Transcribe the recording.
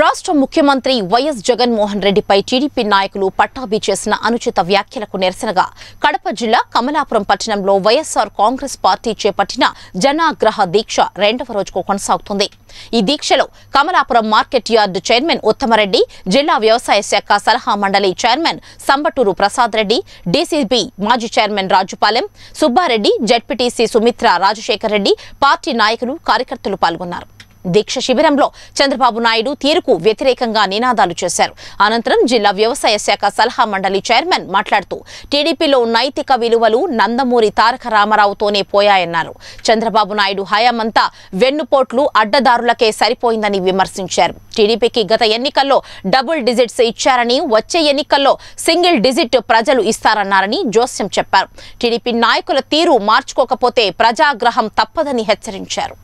రాష్ట్ర ముఖ్యమంత్రి వైఎస్ జగన్మోహన్ రెడ్డిపై టీడీపీ నాయకులు పట్టాభి చేసిన అనుచిత వ్యాఖ్యలకు నిరసనగా కడప జిల్లా కమలాపురం పట్టణంలో వైఎస్సార్ కాంగ్రెస్ పార్టీ చేపట్టిన జనాగ్రహ దీక్ష రెండవ రోజుకు కొనసాగుతుంది ఈ దీక్షలో Kamalapuram market yard chairman Uttamareddy జిల్లా వ్యవసాయ శాఖ సలహా మండలి చైర్మన్ సంబటూరు ప్రసాద్ రెడ్డి డీసీబీ మాజీ chairman Rajupalem Subbareddy ZPTC Sumitra Rajasekhar Reddy party నాయకులు కార్యకర్తలు పాల్గొన్నారు దీక్ష శిబిరంలో చంద్రబాబు నాయుడు తీరుకు వ్యతిరేకంగా నినాదాలు చేశారు అనంతరం జిల్లా వ్యవసాయ శాఖ సలహా మండలి చైర్మన్ మాట్లాడుతూ టీడీపీలో నైతిక విలువలు నందమూరి తారక రామారావుతోనే పోయాయన్నారు చంద్రబాబు నాయుడు హయామంతా వెన్నుపోట్లు అడ్డదారులకే సరిపోయిందని విమర్శించారు టీడీపీకి గత ఎన్నికల్లో డబుల్ డిజిట్స్ ఇచ్చారని వచ్చే ఎన్నికల్లో సింగిల్ డిజిట్ ప్రజలు ఇస్తారన్నారని జోస్యం చెప్పారు టీడీపీ నాయకుల తీరు మార్చుకోకపోతే ప్రజాగ్రహం తప్పదని హెచ్చరించారు